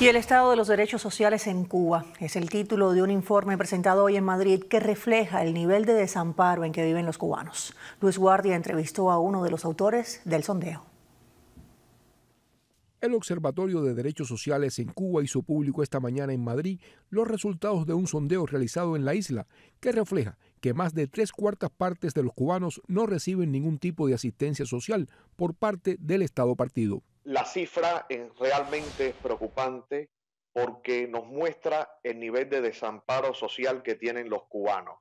Y el estado de los derechos sociales en Cuba es el título de un informe presentado hoy en Madrid que refleja el nivel de desamparo en que viven los cubanos. Luis Guardia entrevistó a uno de los autores del sondeo. El Observatorio de Derechos Sociales en Cuba hizo público esta mañana en Madrid los resultados de un sondeo realizado en la isla que refleja que más de tres cuartas partes de los cubanos no reciben ningún tipo de asistencia social por parte del Estado partido. La cifra realmente es preocupante porque nos muestra el nivel de desamparo social que tienen los cubanos.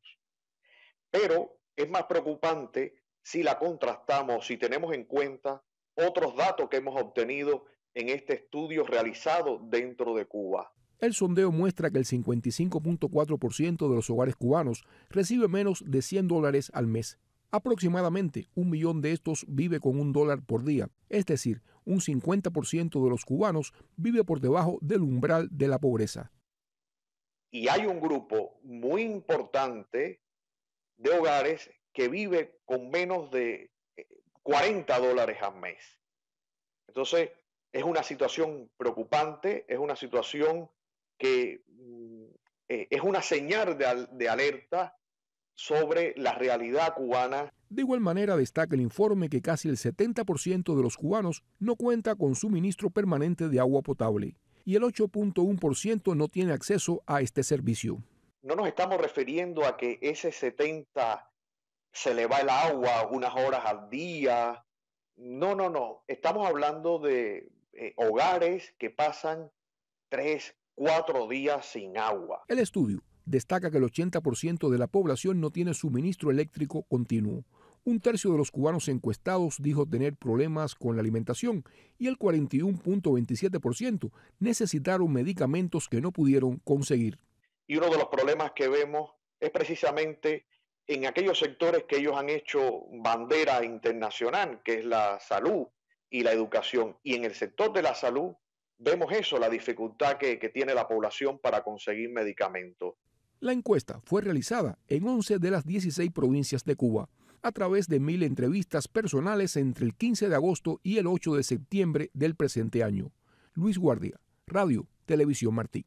Pero es más preocupante si la contrastamos, si tenemos en cuenta otros datos que hemos obtenido en este estudio realizado dentro de Cuba. El sondeo muestra que el 55.4% de los hogares cubanos recibe menos de 100 dólares al mes Aproximadamente un millón de estos vive con un dólar por día, es decir, un 50% de los cubanos vive por debajo del umbral de la pobreza. Y hay un grupo muy importante de hogares que vive con menos de 40 eh, dólares al mes. Entonces, es una situación preocupante, es una situación que mm, eh, es una señal de alerta sobre la realidad cubana. De igual manera, destaca el informe que casi el 70% de los cubanos no cuenta con suministro permanente de agua potable y el 8.1% no tiene acceso a este servicio. No nos estamos refiriendo a que ese 70 se le va el agua unas horas al día. No, no, no. Estamos hablando de eh, hogares que pasan tres, cuatro días sin agua. El estudio destaca que el 80% de la población no tiene suministro eléctrico continuo. Un tercio de los cubanos encuestados dijo tener problemas con la alimentación y el 41.27% necesitaron medicamentos que no pudieron conseguir. Y uno de los problemas que vemos es precisamente en aquellos sectores que ellos han hecho bandera internacional, que es la salud y la educación. Y en el sector de la salud vemos eso, la dificultad que, tiene la población para conseguir medicamentos. La encuesta fue realizada en 11 de las 16 provincias de Cuba a través de mil entrevistas personales entre el 15 de agosto y el 8 de septiembre del presente año. Luis Guardia, Radio, Televisión Martí.